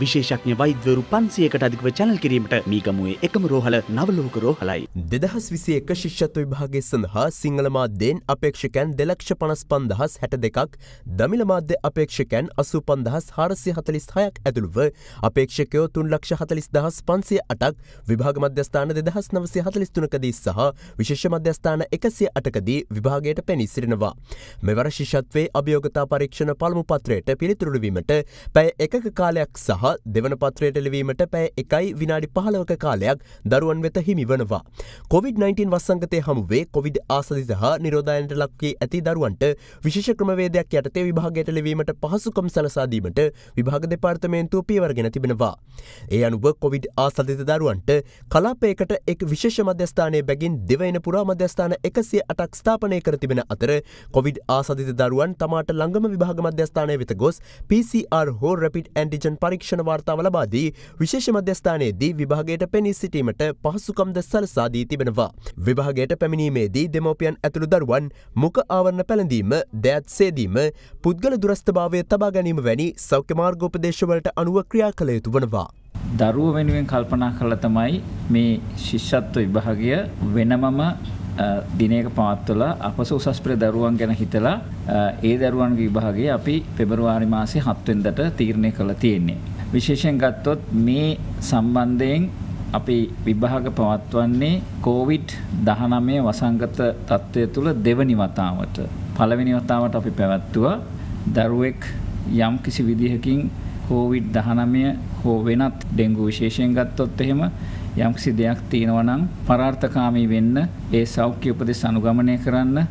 විශේෂඥ වෛද්‍යවරු පන්සියකට අධිකව චැනල් කිරීමට මීගමුවේ එකම රෝහල නවලෝක රෝහලයි. දෙදහස් විසි එක ශිෂ්‍යත්ව විභාගය සඳහා සිංහල මාධ්‍යයෙන් අපේක්ෂකැන් දෙලක්ෂ පනස් පන්දහස් හැට දෙකක් දමිල මාධ්‍ය අපේක්ෂකැන් අසු පන්දහස් හාරසි හතලිස් හයක් ඇතුළුව අපේක්ෂකයෝ තුන් ලක්ෂ හතලිස් දහස් පන්සිය අටක් විභාග මධ්‍යස්ථාන දෙදහස් නවසය හතලිස් තුනකදී සහ විශේෂ මධ්‍යස්ථාන එකසිය අටකදී විභාගයට පැනි සිරෙනවා. මෙවර ශිෂත්වේ අභියෝගතා පරීක්ෂණ පළමු පත්‍රයට පිළිතුරුවීමට පැය එකක කාලයක් සහ සහ දෙවන පත්‍රයට එළවීමට පැය එකයි විනාඩි පහලවක කාලයක් දරුවන් වෙත හිමි වනවා. COොVID-19 වසංගතය හමුවේ කොවිඩ් ආසදිත හා නිරෝධයන්ට ලක්කේ ඇති දරුවන්ට විශෂ ක්‍රමවේදයක් යටතේ විභාගයට ලෙවීමට පහසුකම් සලසාදීමට විභාග දෙපාර්තමේන්තුව පියවරගෙන තිබෙනවා. ඒ අනුව කොවිඩ් ආසධිත දරුවන්ට කලාපයකට එක් විශෂ මධ්‍යස්ථානය බැගින් දෙවයින පුරා මධ්‍යස්ථාන එකසිය අටක් ස්ථාපනය කර තිබෙන අතර කොවිඩ් ආසධිත දරුවන් තමාට ළඟම විභාග මධ්‍යස්ථානය වෙත ගොස් PCR හෝ රැපිට් ඇන්ටිජන් පරීක්ෂ පරීක්ෂණ වාර්තාව ලබාදී විශේෂ මධ්‍යස්ථානයේදී විභාගයට පැනී සිටීමට පහසුකම්ද සලසාදී තිබෙනවා. විභාගයට පැමිණීමේදී දෙමෝපියන් ඇතුළු දරුවන් මුක ආවරණ පැළඳීම දෑත් සේදීම පුද්ගල දුරස්ථභාවය තබා ගැනීම වැනි සෞඛ්‍ය මාර්ගෝපදේශවලට අනුව ක්‍රියා කළ යුතු වනවා. දරුව වෙනුවෙන් කල්පනා කළ තමයි මේ ශිෂ්‍යත්ව විභාගය වෙනමම දිනයක පවත්වලා අපස උසස් පෙළ දරුවන් ගැන හිතලා ඒ දරුවන් විභාගය අපි පෙබරවාරි මාසේ 7 වෙනිදාට තීරණය කළා තියෙන්නේ. විශේෂයෙන් ගත්තොත් මේ සම්බන්ධයෙන් අපි විභාග පවත්වන්නේ කෝවිඩ් 19 වසංගත තත්ත්වය තුළ දෙවනි වතාවට පළවෙනි වතාවට අපි පැවැත්තුවා දරුවෙක් යම් කිසි විදිහකින් කෝවිඩ් 19 හෝ වෙනත් ඩෙන්ගු විශේෂයෙන් ගත්තොත් එහෙම යම්කිසි දෙයක් තියෙනවා නම් පරාර්ථකාමී වෙන්න ඒ සෞඛ්‍ය උපදෙස් අනුගමනය කරන්න